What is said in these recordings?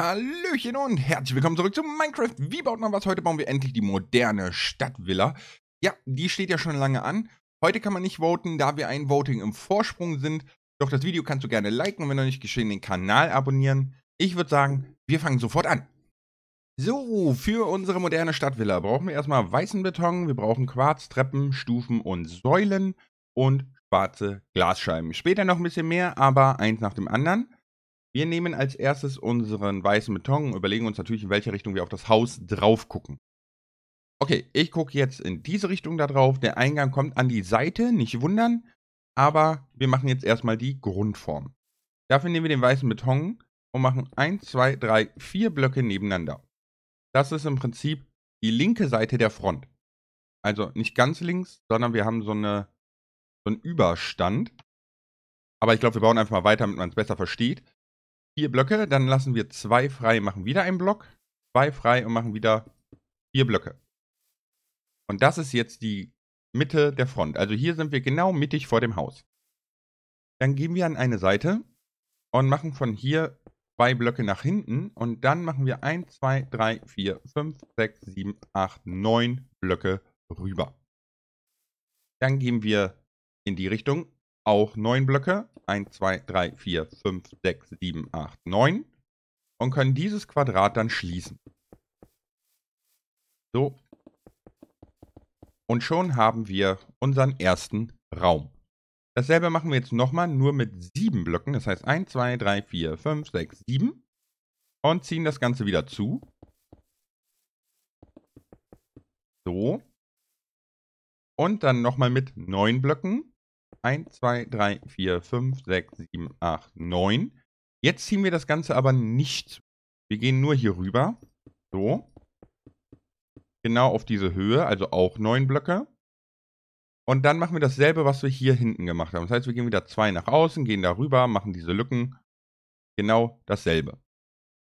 Hallöchen und herzlich willkommen zurück zu Minecraft. Wie baut man was? Heute bauen wir endlich die moderne Stadtvilla. Ja, die steht ja schon lange an. Heute kann man nicht voten, da wir ein Voting im Vorsprung sind. Doch das Video kannst du gerne liken und wenn noch nicht geschehen, den Kanal abonnieren. Ich würde sagen, wir fangen sofort an. So, für unsere moderne Stadtvilla brauchen wir erstmal weißen Beton, wir brauchen Quarz, Treppen, Stufen und Säulen und schwarze Glasscheiben. Später noch ein bisschen mehr, aber eins nach dem anderen. Wir nehmen als erstes unseren weißen Beton und überlegen uns natürlich, in welche Richtung wir auf das Haus drauf gucken. Okay, ich gucke jetzt in diese Richtung da drauf. Der Eingang kommt an die Seite, nicht wundern. Aber wir machen jetzt erstmal die Grundform. Dafür nehmen wir den weißen Beton und machen 1, 2, 3, 4 Blöcke nebeneinander. Das ist im Prinzip die linke Seite der Front. Also nicht ganz links, sondern wir haben so, eine, so einen Überstand. Aber ich glaube, wir bauen einfach mal weiter, damit man es besser versteht vier Blöcke, dann lassen wir zwei frei, machen wieder einen Block, zwei frei und machen wieder vier Blöcke. Und das ist jetzt die Mitte der Front. Also hier sind wir genau mittig vor dem Haus. Dann gehen wir an eine Seite und machen von hier zwei Blöcke nach hinten und dann machen wir 1, 2, 3, 4, 5, 6, 7, 8, 9 Blöcke rüber. Dann gehen wir in die Richtung auch 9 Blöcke. 1, 2, 3, 4, 5, 6, 7, 8, 9. Und können dieses Quadrat dann schließen. So. Und schon haben wir unseren ersten Raum. Dasselbe machen wir jetzt nochmal, nur mit 7 Blöcken. Das heißt 1, 2, 3, 4, 5, 6, 7. Und ziehen das Ganze wieder zu. So. Und dann nochmal mit 9 Blöcken. 1, 2, 3, 4, 5, 6, 7, 8, 9. Jetzt ziehen wir das Ganze aber nicht. Wir gehen nur hier rüber. So. Genau auf diese Höhe, also auch 9 Blöcke. Und dann machen wir dasselbe, was wir hier hinten gemacht haben. Das heißt, wir gehen wieder 2 nach außen, gehen da rüber, machen diese Lücken. Genau dasselbe.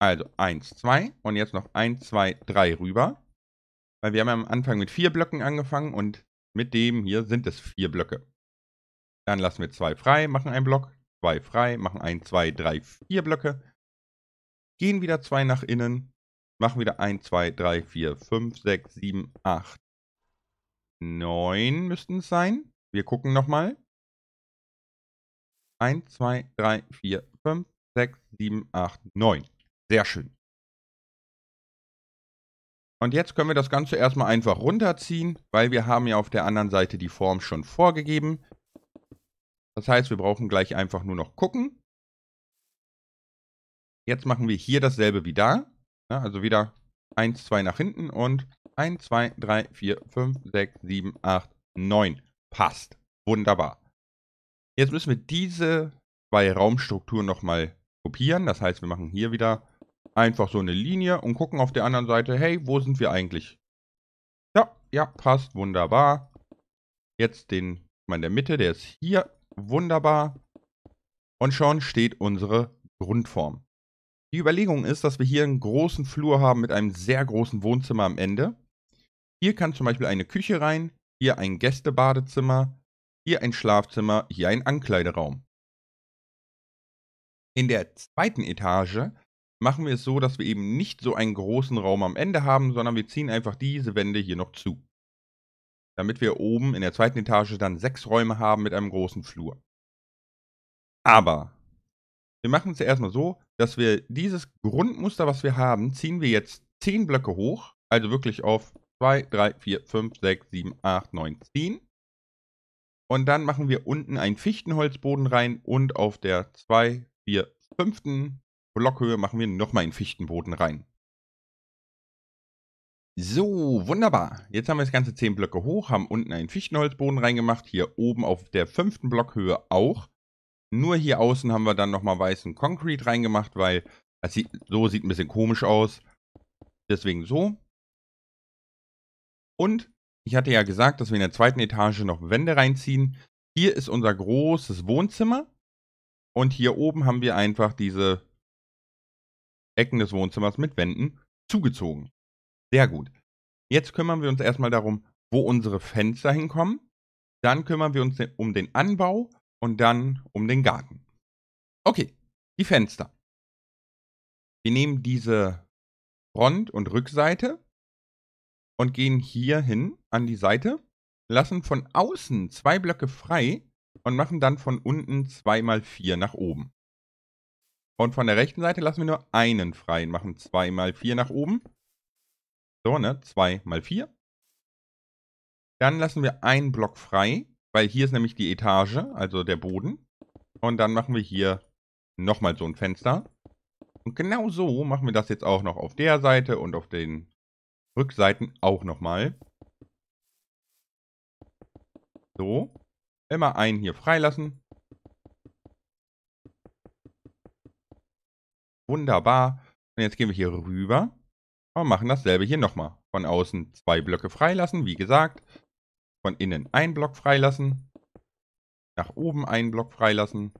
Also 1, 2 und jetzt noch 1, 2, 3 rüber. Weil wir haben am Anfang mit 4 Blöcken angefangen und mit dem hier sind es 4 Blöcke. Dann lassen wir zwei frei, machen einen Block, zwei frei, machen ein, zwei, drei, vier Blöcke. Gehen wieder zwei nach innen, machen wieder ein, zwei, drei, vier, fünf, sechs, sieben, acht, neun müssten es sein. Wir gucken nochmal. 1, zwei, drei, vier, fünf, sechs, sieben, acht, neun. Sehr schön. Und jetzt können wir das Ganze erstmal einfach runterziehen, weil wir haben ja auf der anderen Seite die Form schon vorgegeben. Das heißt, wir brauchen gleich einfach nur noch gucken. Jetzt machen wir hier dasselbe wie da. Ja, also wieder 1, 2 nach hinten und 1, 2, 3, 4, 5, 6, 7, 8, 9. Passt. Wunderbar. Jetzt müssen wir diese zwei Raumstrukturen nochmal kopieren. Das heißt, wir machen hier wieder einfach so eine Linie und gucken auf der anderen Seite, hey, wo sind wir eigentlich? Ja, ja, passt. Wunderbar. Jetzt den, ich meine, der Mitte, der ist hier. Wunderbar. Und schon steht unsere Grundform. Die Überlegung ist, dass wir hier einen großen Flur haben mit einem sehr großen Wohnzimmer am Ende. Hier kann zum Beispiel eine Küche rein, hier ein Gästebadezimmer, hier ein Schlafzimmer, hier ein Ankleideraum. In der zweiten Etage machen wir es so, dass wir eben nicht so einen großen Raum am Ende haben, sondern wir ziehen einfach diese Wände hier noch zu damit wir oben in der zweiten Etage dann sechs Räume haben mit einem großen Flur. Aber wir machen es ja erstmal so, dass wir dieses Grundmuster, was wir haben, ziehen wir jetzt zehn Blöcke hoch, also wirklich auf 2, 3, 4, 5, 6, 7, 8, 9, 10. Und dann machen wir unten einen Fichtenholzboden rein und auf der 2, 4, 5. Blockhöhe machen wir nochmal einen Fichtenboden rein. So, wunderbar. Jetzt haben wir das Ganze zehn Blöcke hoch, haben unten einen Fichtenholzboden reingemacht, hier oben auf der fünften Blockhöhe auch. Nur hier außen haben wir dann nochmal weißen Concrete reingemacht, weil das sieht, so sieht ein bisschen komisch aus. Deswegen so. Und ich hatte ja gesagt, dass wir in der zweiten Etage noch Wände reinziehen. Hier ist unser großes Wohnzimmer. Und hier oben haben wir einfach diese Ecken des Wohnzimmers mit Wänden zugezogen. Sehr gut. Jetzt kümmern wir uns erstmal darum, wo unsere Fenster hinkommen. Dann kümmern wir uns um den Anbau und dann um den Garten. Okay, die Fenster. Wir nehmen diese Front- und Rückseite und gehen hier hin an die Seite, lassen von außen zwei Blöcke frei und machen dann von unten 2 mal 4 nach oben. Und von der rechten Seite lassen wir nur einen frei und machen 2 mal 4 nach oben so, ne? 2 mal 4. Dann lassen wir einen Block frei, weil hier ist nämlich die Etage, also der Boden. Und dann machen wir hier nochmal so ein Fenster. Und genau so machen wir das jetzt auch noch auf der Seite und auf den Rückseiten auch nochmal. So. Immer einen hier freilassen. Wunderbar. Und jetzt gehen wir hier rüber. Aber machen dasselbe hier nochmal. Von außen zwei Blöcke freilassen, wie gesagt. Von innen ein Block freilassen. Nach oben einen Block freilassen.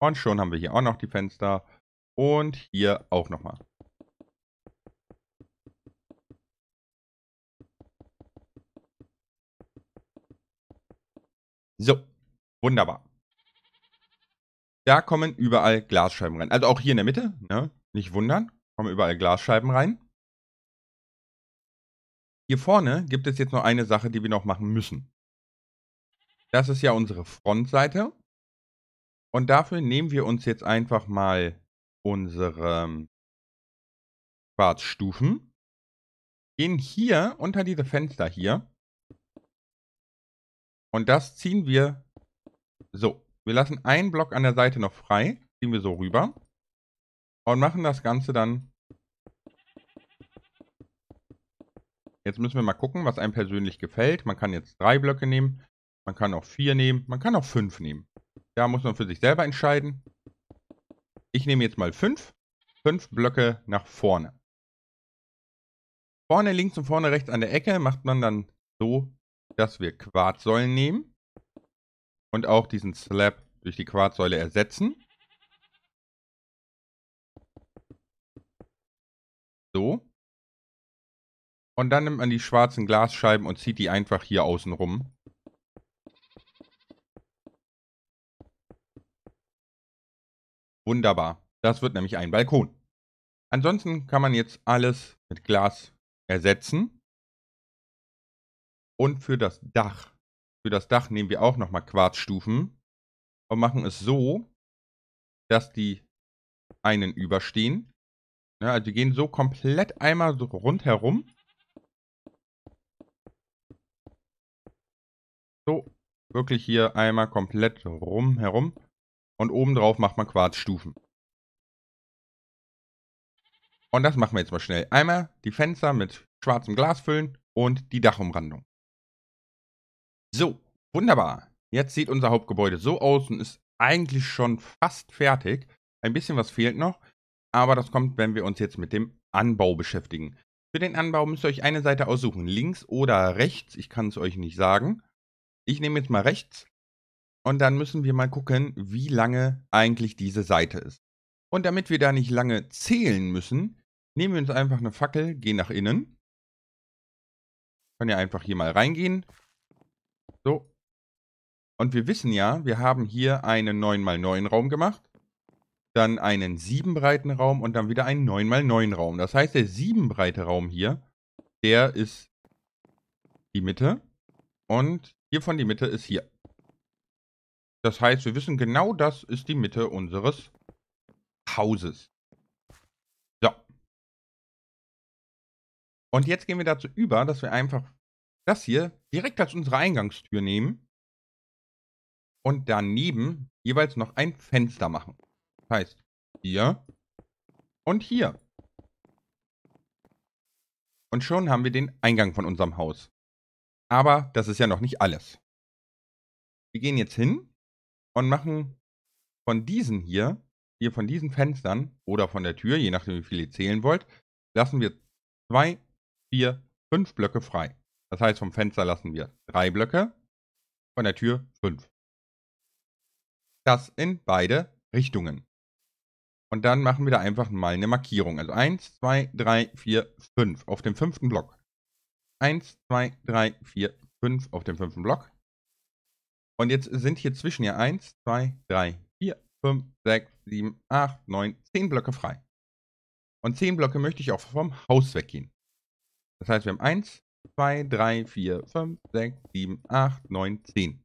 Und schon haben wir hier auch noch die Fenster. Und hier auch nochmal. So, wunderbar. Da kommen überall Glasscheiben rein. Also auch hier in der Mitte. Ne? Nicht wundern, kommen überall Glasscheiben rein. Hier vorne gibt es jetzt noch eine Sache, die wir noch machen müssen. Das ist ja unsere Frontseite. Und dafür nehmen wir uns jetzt einfach mal unsere ähm, Quarzstufen. Gehen hier unter diese Fenster hier. Und das ziehen wir so. Wir lassen einen Block an der Seite noch frei. Ziehen wir so rüber. Und machen das Ganze dann. Jetzt müssen wir mal gucken, was einem persönlich gefällt. Man kann jetzt drei Blöcke nehmen. Man kann auch vier nehmen. Man kann auch fünf nehmen. Da muss man für sich selber entscheiden. Ich nehme jetzt mal fünf. Fünf Blöcke nach vorne. Vorne links und vorne rechts an der Ecke macht man dann so, dass wir Quarzsäulen nehmen und auch diesen Slab durch die Quarzsäule ersetzen. so. Und dann nimmt man die schwarzen Glasscheiben und zieht die einfach hier außen rum. Wunderbar. Das wird nämlich ein Balkon. Ansonsten kann man jetzt alles mit Glas ersetzen. Und für das Dach, für das Dach nehmen wir auch nochmal Quarzstufen und machen es so, dass die einen überstehen ja, ne, also die gehen so komplett einmal so rundherum. So, wirklich hier einmal komplett rumherum. Und obendrauf macht man Quarzstufen. Und das machen wir jetzt mal schnell. Einmal die Fenster mit schwarzem Glas füllen und die Dachumrandung. So, wunderbar. Jetzt sieht unser Hauptgebäude so aus und ist eigentlich schon fast fertig. Ein bisschen was fehlt noch aber das kommt, wenn wir uns jetzt mit dem Anbau beschäftigen. Für den Anbau müsst ihr euch eine Seite aussuchen, links oder rechts, ich kann es euch nicht sagen. Ich nehme jetzt mal rechts und dann müssen wir mal gucken, wie lange eigentlich diese Seite ist. Und damit wir da nicht lange zählen müssen, nehmen wir uns einfach eine Fackel, gehen nach innen. Können ja einfach hier mal reingehen. So. Und wir wissen ja, wir haben hier einen 9x9 Raum gemacht dann einen 7 breiten Raum und dann wieder einen 9 mal 9 Raum. Das heißt, der 7 breite Raum hier, der ist die Mitte und hier von die Mitte ist hier. Das heißt, wir wissen genau, das ist die Mitte unseres Hauses. So. Und jetzt gehen wir dazu über, dass wir einfach das hier direkt als unsere Eingangstür nehmen und daneben jeweils noch ein Fenster machen. Heißt hier und hier. Und schon haben wir den Eingang von unserem Haus. Aber das ist ja noch nicht alles. Wir gehen jetzt hin und machen von diesen hier, hier von diesen Fenstern oder von der Tür, je nachdem wie viel ihr zählen wollt, lassen wir zwei, vier, fünf Blöcke frei. Das heißt, vom Fenster lassen wir drei Blöcke, von der Tür fünf. Das in beide Richtungen. Und dann machen wir da einfach mal eine Markierung. Also 1, 2, 3, 4, 5 auf dem fünften Block. 1, 2, 3, 4, 5 auf dem fünften Block. Und jetzt sind hier zwischen ja 1, 2, 3, 4, 5, 6, 7, 8, 9, 10 Blöcke frei. Und 10 Blöcke möchte ich auch vom Haus weggehen. Das heißt, wir haben 1, 2, 3, 4, 5, 6, 7, 8, 9, 10.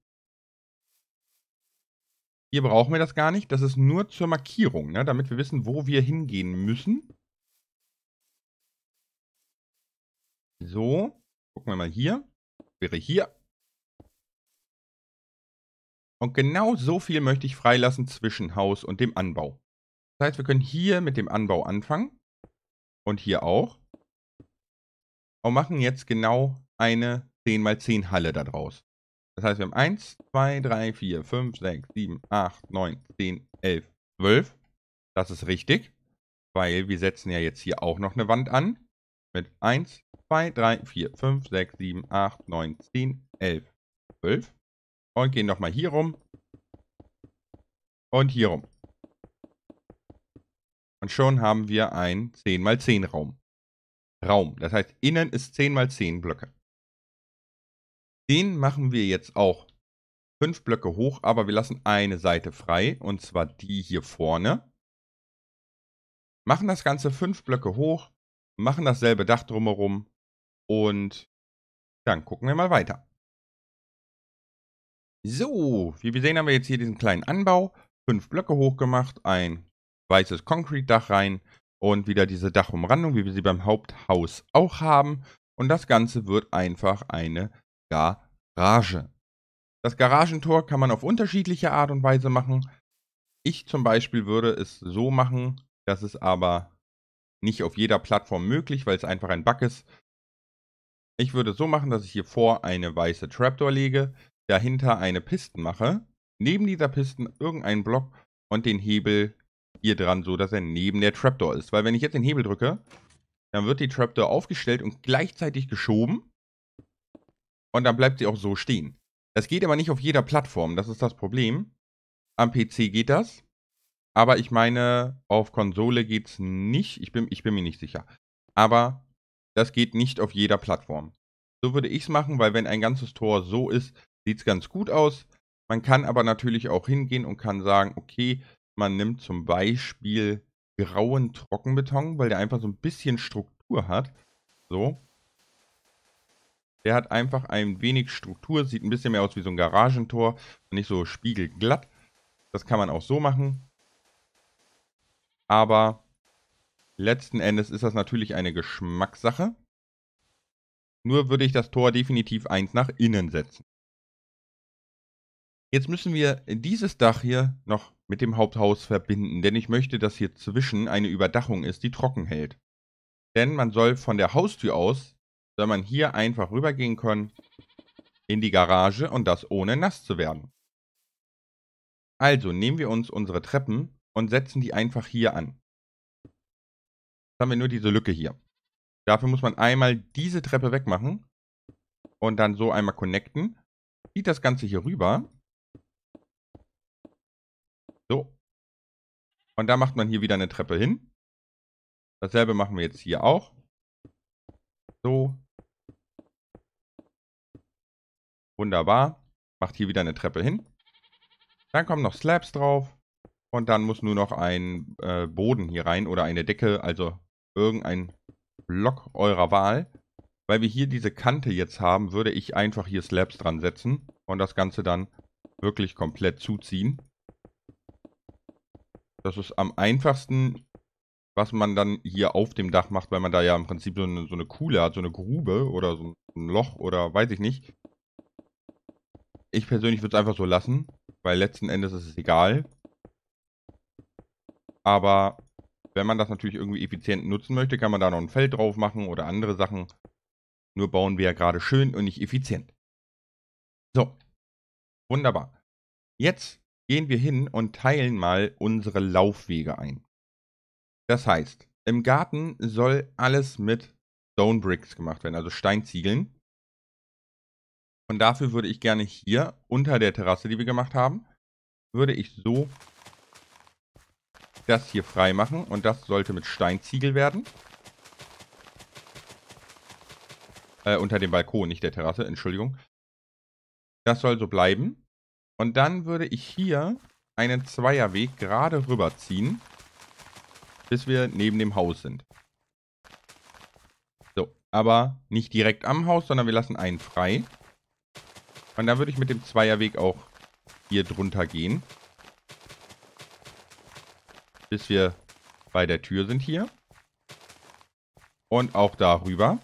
Hier brauchen wir das gar nicht. Das ist nur zur Markierung, ne? damit wir wissen, wo wir hingehen müssen. So, gucken wir mal hier. Wäre hier. Und genau so viel möchte ich freilassen zwischen Haus und dem Anbau. Das heißt, wir können hier mit dem Anbau anfangen. Und hier auch. Und machen jetzt genau eine 10x10 Halle daraus. Das heißt, wir haben 1, 2, 3, 4, 5, 6, 7, 8, 9, 10, 11, 12. Das ist richtig, weil wir setzen ja jetzt hier auch noch eine Wand an. Mit 1, 2, 3, 4, 5, 6, 7, 8, 9, 10, 11, 12. Und gehen nochmal hier rum. Und hier rum. Und schon haben wir einen 10 x 10 Raum. Raum. Das heißt, innen ist 10 x 10 Blöcke. Den machen wir jetzt auch fünf Blöcke hoch, aber wir lassen eine Seite frei, und zwar die hier vorne. Machen das Ganze fünf Blöcke hoch, machen dasselbe Dach drumherum und dann gucken wir mal weiter. So, wie wir sehen, haben wir jetzt hier diesen kleinen Anbau. Fünf Blöcke hoch gemacht, ein weißes Concrete-Dach rein und wieder diese Dachumrandung, wie wir sie beim Haupthaus auch haben. Und das Ganze wird einfach eine ja, Garage. Das Garagentor kann man auf unterschiedliche Art und Weise machen. Ich zum Beispiel würde es so machen, dass es aber nicht auf jeder Plattform möglich, weil es einfach ein Bug ist. Ich würde es so machen, dass ich hier vor eine weiße Trapdoor lege, dahinter eine Piste mache, neben dieser Piste irgendeinen Block und den Hebel hier dran, so dass er neben der Trapdoor ist. Weil wenn ich jetzt den Hebel drücke, dann wird die Trapdoor aufgestellt und gleichzeitig geschoben und dann bleibt sie auch so stehen. Das geht aber nicht auf jeder Plattform, das ist das Problem. Am PC geht das, aber ich meine, auf Konsole geht es nicht. Ich bin, ich bin mir nicht sicher. Aber das geht nicht auf jeder Plattform. So würde ich es machen, weil wenn ein ganzes Tor so ist, sieht es ganz gut aus. Man kann aber natürlich auch hingehen und kann sagen, okay, man nimmt zum Beispiel grauen Trockenbeton, weil der einfach so ein bisschen Struktur hat. So. Der hat einfach ein wenig Struktur, sieht ein bisschen mehr aus wie so ein Garagentor, nicht so spiegelglatt. Das kann man auch so machen. Aber letzten Endes ist das natürlich eine Geschmackssache. Nur würde ich das Tor definitiv eins nach innen setzen. Jetzt müssen wir dieses Dach hier noch mit dem Haupthaus verbinden, denn ich möchte, dass hier zwischen eine Überdachung ist, die trocken hält. Denn man soll von der Haustür aus soll man hier einfach rübergehen können in die Garage und das ohne nass zu werden. Also nehmen wir uns unsere Treppen und setzen die einfach hier an. Jetzt haben wir nur diese Lücke hier. Dafür muss man einmal diese Treppe wegmachen und dann so einmal connecten. Zieht das Ganze hier rüber. So. Und da macht man hier wieder eine Treppe hin. Dasselbe machen wir jetzt hier auch. So. Wunderbar. Macht hier wieder eine Treppe hin. Dann kommen noch Slabs drauf. Und dann muss nur noch ein äh, Boden hier rein oder eine Decke, also irgendein Block eurer Wahl. Weil wir hier diese Kante jetzt haben, würde ich einfach hier Slabs dran setzen und das Ganze dann wirklich komplett zuziehen. Das ist am einfachsten was man dann hier auf dem Dach macht, weil man da ja im Prinzip so eine, so eine Kuhle hat, so eine Grube oder so ein Loch oder weiß ich nicht. Ich persönlich würde es einfach so lassen, weil letzten Endes ist es egal. Aber wenn man das natürlich irgendwie effizient nutzen möchte, kann man da noch ein Feld drauf machen oder andere Sachen. Nur bauen wir ja gerade schön und nicht effizient. So, wunderbar. Jetzt gehen wir hin und teilen mal unsere Laufwege ein. Das heißt, im Garten soll alles mit Stone Bricks gemacht werden, also Steinziegeln. Und dafür würde ich gerne hier unter der Terrasse, die wir gemacht haben, würde ich so das hier frei machen. Und das sollte mit Steinziegel werden. Äh, unter dem Balkon, nicht der Terrasse, Entschuldigung. Das soll so bleiben. Und dann würde ich hier einen Zweierweg gerade rüberziehen bis wir neben dem Haus sind. So, aber nicht direkt am Haus, sondern wir lassen einen frei. Und dann würde ich mit dem Zweierweg auch hier drunter gehen. Bis wir bei der Tür sind hier. Und auch darüber.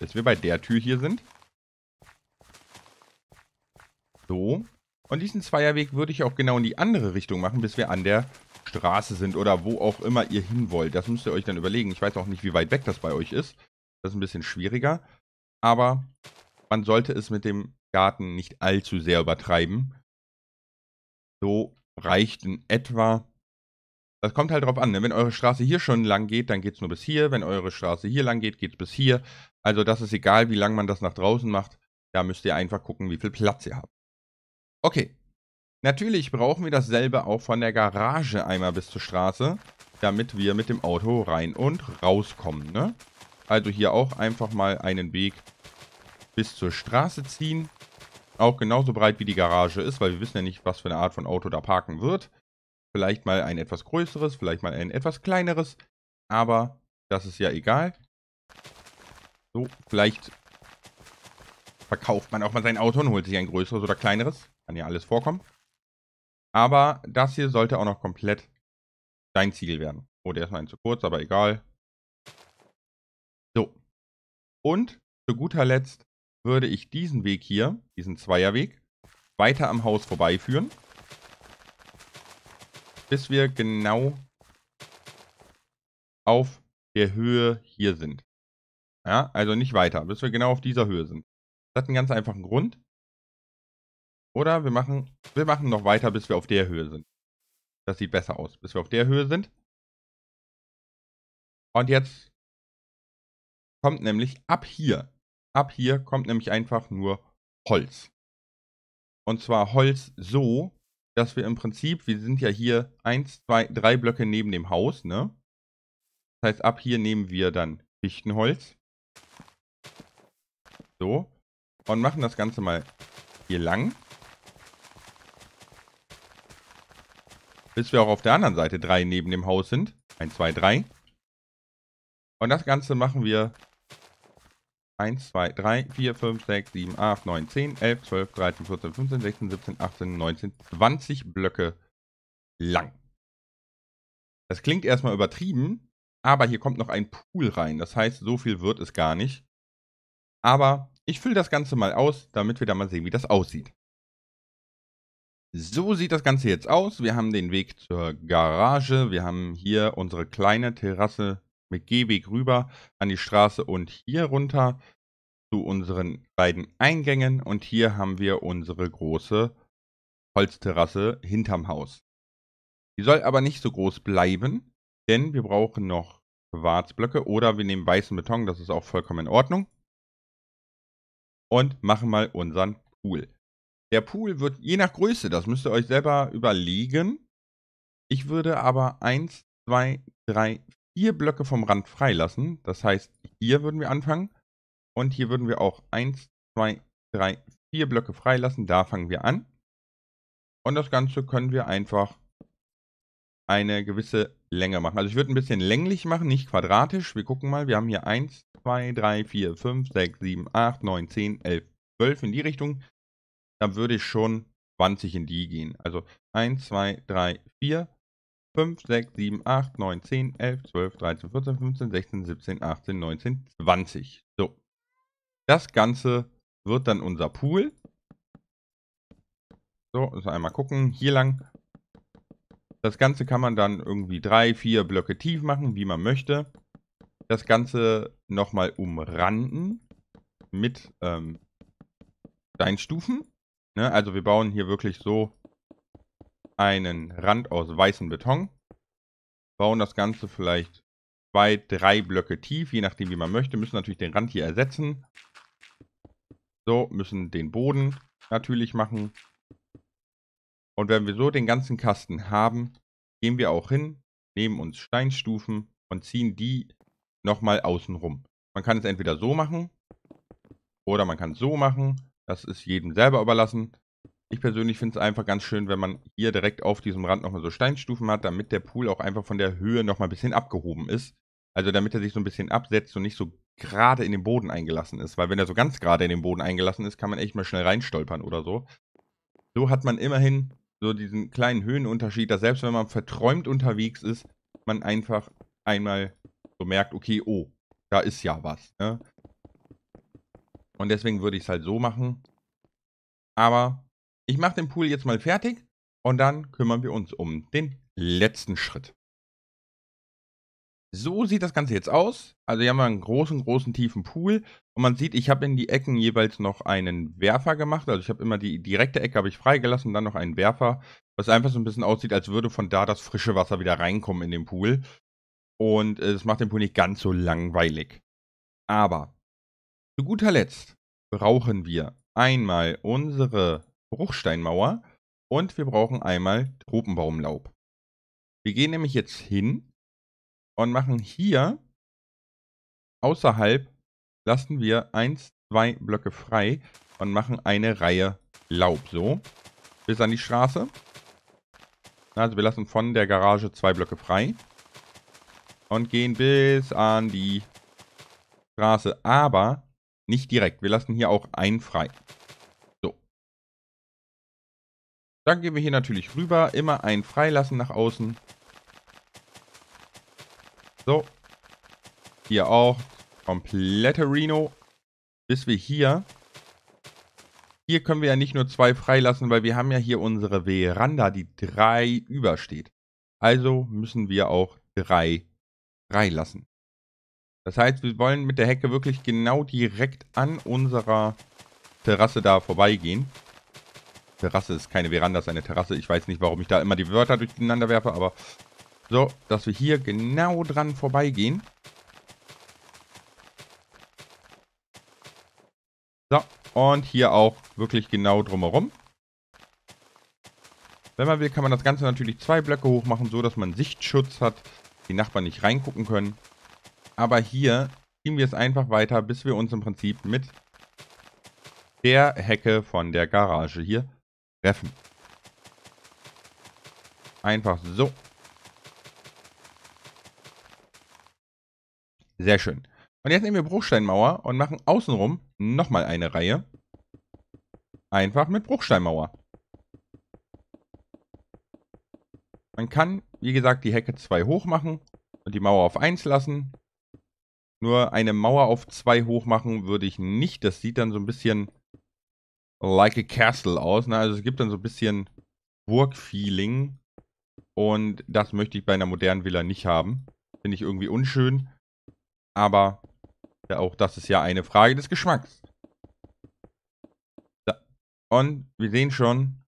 Bis wir bei der Tür hier sind. So. Und diesen Zweierweg würde ich auch genau in die andere Richtung machen, bis wir an der Straße sind oder wo auch immer ihr hin wollt. Das müsst ihr euch dann überlegen. Ich weiß auch nicht, wie weit weg das bei euch ist. Das ist ein bisschen schwieriger. Aber man sollte es mit dem Garten nicht allzu sehr übertreiben. So reicht in etwa. Das kommt halt drauf an. Ne? Wenn eure Straße hier schon lang geht, dann geht es nur bis hier. Wenn eure Straße hier lang geht, geht es bis hier. Also das ist egal, wie lang man das nach draußen macht. Da müsst ihr einfach gucken, wie viel Platz ihr habt. Okay, Natürlich brauchen wir dasselbe auch von der Garage einmal bis zur Straße, damit wir mit dem Auto rein und rauskommen. Ne? Also hier auch einfach mal einen Weg bis zur Straße ziehen. Auch genauso breit wie die Garage ist, weil wir wissen ja nicht, was für eine Art von Auto da parken wird. Vielleicht mal ein etwas größeres, vielleicht mal ein etwas kleineres. Aber das ist ja egal. So, vielleicht verkauft man auch mal sein Auto und holt sich ein größeres oder kleineres. Kann ja alles vorkommen. Aber das hier sollte auch noch komplett dein Ziegel werden. Oh, der ist mal zu kurz, aber egal. So. Und zu guter Letzt würde ich diesen Weg hier, diesen Zweierweg, weiter am Haus vorbeiführen. Bis wir genau auf der Höhe hier sind. Ja, also nicht weiter, bis wir genau auf dieser Höhe sind. Das hat einen ganz einfachen Grund. Oder wir machen, wir machen noch weiter, bis wir auf der Höhe sind. Das sieht besser aus, bis wir auf der Höhe sind. Und jetzt kommt nämlich ab hier, ab hier kommt nämlich einfach nur Holz. Und zwar Holz so, dass wir im Prinzip, wir sind ja hier 1, 2, 3 Blöcke neben dem Haus, ne? Das heißt, ab hier nehmen wir dann Fichtenholz. So. Und machen das Ganze mal hier lang. bis wir auch auf der anderen Seite drei neben dem Haus sind. Eins, zwei, drei. Und das Ganze machen wir 1, 2, 3, 4, 5, 6, 7, 8, 9, 10, 11, 12, 13, 14, 15, 16, 17, 18, 19, 20 Blöcke lang. Das klingt erstmal übertrieben, aber hier kommt noch ein Pool rein. Das heißt, so viel wird es gar nicht. Aber ich fülle das Ganze mal aus, damit wir da mal sehen, wie das aussieht. So sieht das Ganze jetzt aus. Wir haben den Weg zur Garage. Wir haben hier unsere kleine Terrasse mit Gehweg rüber an die Straße und hier runter zu unseren beiden Eingängen. Und hier haben wir unsere große Holzterrasse hinterm Haus. Die soll aber nicht so groß bleiben, denn wir brauchen noch Quarzblöcke oder wir nehmen weißen Beton, das ist auch vollkommen in Ordnung. Und machen mal unseren Pool. Der Pool wird je nach Größe, das müsst ihr euch selber überlegen. Ich würde aber 1, 2, 3, 4 Blöcke vom Rand freilassen. Das heißt, hier würden wir anfangen. Und hier würden wir auch 1, 2, 3, 4 Blöcke freilassen. Da fangen wir an. Und das Ganze können wir einfach eine gewisse Länge machen. Also ich würde ein bisschen länglich machen, nicht quadratisch. Wir gucken mal, wir haben hier 1, 2, 3, 4, 5, 6, 7, 8, 9, 10, 11, 12 in die Richtung da würde ich schon 20 in die gehen. Also 1, 2, 3, 4, 5, 6, 7, 8, 9, 10, 11, 12, 13, 14, 15, 16, 17, 18, 19, 20. So. Das Ganze wird dann unser Pool. So, also einmal gucken. Hier lang. Das Ganze kann man dann irgendwie drei, vier Blöcke tief machen, wie man möchte. Das Ganze nochmal umranden mit ähm, Steinstufen. Ne? Also wir bauen hier wirklich so einen Rand aus weißem Beton. Bauen das Ganze vielleicht zwei, drei Blöcke tief, je nachdem wie man möchte. Müssen natürlich den Rand hier ersetzen. So, müssen den Boden natürlich machen. Und wenn wir so den ganzen Kasten haben, gehen wir auch hin, nehmen uns Steinstufen und ziehen die nochmal außen rum. Man kann es entweder so machen oder man kann es so machen das ist jedem selber überlassen. Ich persönlich finde es einfach ganz schön, wenn man hier direkt auf diesem Rand nochmal so Steinstufen hat, damit der Pool auch einfach von der Höhe nochmal ein bisschen abgehoben ist. Also damit er sich so ein bisschen absetzt und nicht so gerade in den Boden eingelassen ist. Weil wenn er so ganz gerade in den Boden eingelassen ist, kann man echt mal schnell reinstolpern oder so. So hat man immerhin so diesen kleinen Höhenunterschied, dass selbst wenn man verträumt unterwegs ist, man einfach einmal so merkt, okay, oh, da ist ja was. Ne? Und deswegen würde ich es halt so machen. Aber ich mache den Pool jetzt mal fertig und dann kümmern wir uns um den letzten Schritt. So sieht das Ganze jetzt aus. Also hier haben wir einen großen, großen, tiefen Pool. Und man sieht, ich habe in die Ecken jeweils noch einen Werfer gemacht. Also ich habe immer die direkte Ecke habe ich freigelassen, dann noch einen Werfer. Was einfach so ein bisschen aussieht, als würde von da das frische Wasser wieder reinkommen in den Pool. Und es äh, macht den Pool nicht ganz so langweilig. Aber zu guter Letzt brauchen wir einmal unsere Bruchsteinmauer und wir brauchen einmal Tropenbaumlaub. Wir gehen nämlich jetzt hin und machen hier außerhalb, lassen wir 1, zwei Blöcke frei und machen eine Reihe Laub. So, bis an die Straße. Also wir lassen von der Garage zwei Blöcke frei. Und gehen bis an die Straße. Aber nicht direkt. Wir lassen hier auch einen frei. So. Dann gehen wir hier natürlich rüber. Immer einen freilassen nach außen. So. Hier auch. Komplette Reno. Bis wir hier... Hier können wir ja nicht nur zwei freilassen, weil wir haben ja hier unsere Veranda, die drei übersteht. Also müssen wir auch drei freilassen. Das heißt, wir wollen mit der Hecke wirklich genau direkt an unserer Terrasse da vorbeigehen. Terrasse ist keine Veranda, ist eine Terrasse. Ich weiß nicht, warum ich da immer die Wörter durcheinander werfe, aber so, dass wir hier genau dran vorbeigehen. So, und hier auch wirklich genau drumherum. Wenn man will, kann man das Ganze natürlich zwei Blöcke hoch machen, so dass man Sichtschutz hat, die Nachbarn nicht reingucken können aber hier ziehen wir es einfach weiter, bis wir uns im Prinzip mit der Hecke von der Garage hier treffen. Einfach so. Sehr schön. Und jetzt nehmen wir Bruchsteinmauer und machen außenrum nochmal eine Reihe. Einfach mit Bruchsteinmauer. Man kann, wie gesagt, die Hecke 2 hoch machen und die Mauer auf 1 lassen. Nur eine Mauer auf zwei hoch machen würde ich nicht. Das sieht dann so ein bisschen like a castle aus. Ne? Also es gibt dann so ein bisschen Burgfeeling. Und das möchte ich bei einer modernen Villa nicht haben. Finde ich irgendwie unschön. Aber ja, auch das ist ja eine Frage des Geschmacks. So. Und wir sehen schon,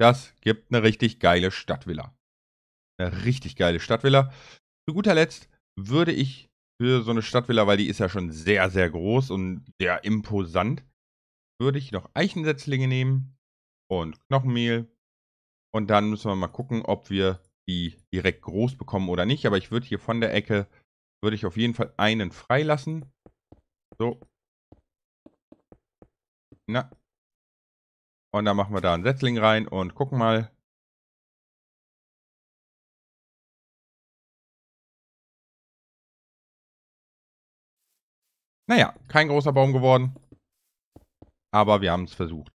das gibt eine richtig geile Stadtvilla. Eine richtig geile Stadtvilla. Zu guter Letzt würde ich für so eine Stadtvilla, weil die ist ja schon sehr, sehr groß und sehr imposant, würde ich noch Eichensetzlinge nehmen und Knochenmehl. Und dann müssen wir mal gucken, ob wir die direkt groß bekommen oder nicht. Aber ich würde hier von der Ecke, würde ich auf jeden Fall einen freilassen. So. Na. Und dann machen wir da einen Setzling rein und gucken mal, Naja, kein großer Baum geworden. Aber wir haben es versucht.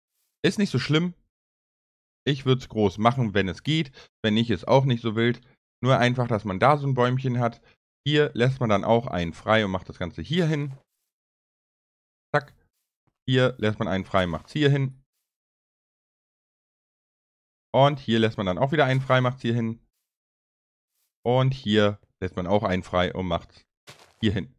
Ist nicht so schlimm. Ich würde es groß machen, wenn es geht. Wenn nicht, ist auch nicht so wild. Nur einfach, dass man da so ein Bäumchen hat. Hier lässt man dann auch einen frei und macht das Ganze hier hin. Zack. Hier lässt man einen frei, und macht es hier hin. Und hier lässt man dann auch wieder einen frei, und macht es hier hin. Und hier lässt man auch einen frei und macht es hier hin.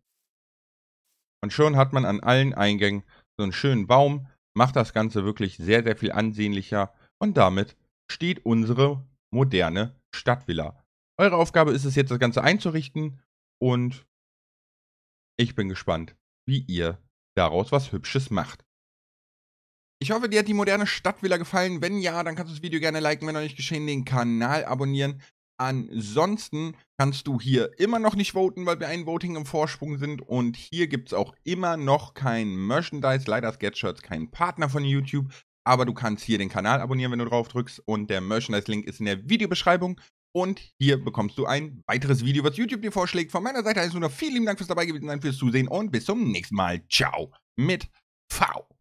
Und schon hat man an allen Eingängen so einen schönen Baum, macht das Ganze wirklich sehr, sehr viel ansehnlicher und damit steht unsere moderne Stadtvilla. Eure Aufgabe ist es jetzt, das Ganze einzurichten und ich bin gespannt, wie ihr daraus was Hübsches macht. Ich hoffe, dir hat die moderne Stadtvilla gefallen. Wenn ja, dann kannst du das Video gerne liken. Wenn noch nicht geschehen, den Kanal abonnieren. Ansonsten kannst du hier immer noch nicht voten, weil wir ein Voting im Vorsprung sind. Und hier gibt es auch immer noch kein Merchandise, leider Sketchshirts, kein Partner von YouTube. Aber du kannst hier den Kanal abonnieren, wenn du drauf drückst. Und der Merchandise-Link ist in der Videobeschreibung. Und hier bekommst du ein weiteres Video, was YouTube dir vorschlägt. Von meiner Seite heißt es nur noch vielen lieben Dank fürs dabei gewesen sein, fürs Zusehen und bis zum nächsten Mal. Ciao mit V.